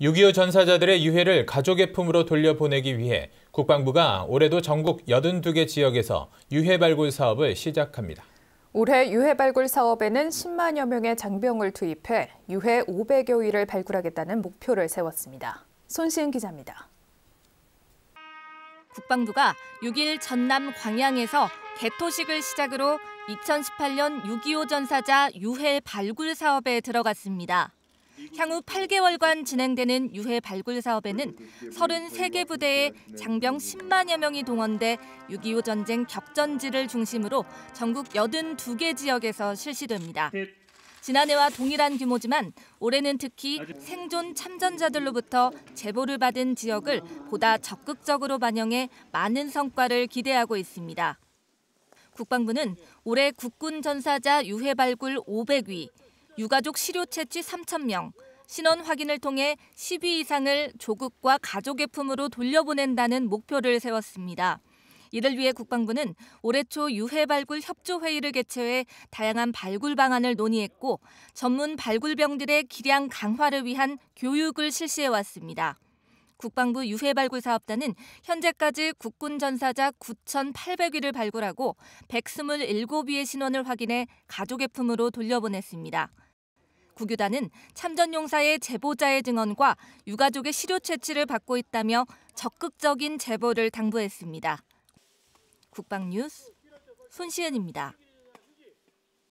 6.25 전사자들의 유해를 가족의 품으로 돌려보내기 위해 국방부가 올해도 전국 82개 지역에서 유해 발굴 사업을 시작합니다. 올해 유해 발굴 사업에는 10만여 명의 장병을 투입해 유해 500여 위를 발굴하겠다는 목표를 세웠습니다. 손시은 기자입니다. 국방부가 6일 전남 광양에서 개토식을 시작으로 2018년 6.25 전사자 유해 발굴 사업에 들어갔습니다. 향후 8개월간 진행되는 유해 발굴 사업에는 33개 부대에 장병 10만여 명이 동원돼 6.25 전쟁 격전지를 중심으로 전국 82개 지역에서 실시됩니다. 지난해와 동일한 규모지만 올해는 특히 생존 참전자들로부터 제보를 받은 지역을 보다 적극적으로 반영해 많은 성과를 기대하고 있습니다. 국방부는 올해 국군 전사자 유해 발굴 500위, 유가족 실효 채취 3,000명, 신원 확인을 통해 10위 이상을 조국과 가족의 품으로 돌려보낸다는 목표를 세웠습니다. 이를 위해 국방부는 올해 초 유해 발굴 협조 회의를 개최해 다양한 발굴 방안을 논의했고 전문 발굴병들의 기량 강화를 위한 교육을 실시해 왔습니다. 국방부 유해 발굴 사업단은 현재까지 국군 전사자 9,800위를 발굴하고 127위의 신원을 확인해 가족의 품으로 돌려보냈습니다. 구교단은 참전용사의 제보자의 증언과 유가족의 시료 채취를 받고 있다며 적극적인 제보를 당부했습니다. 국방뉴스 손시은입니다.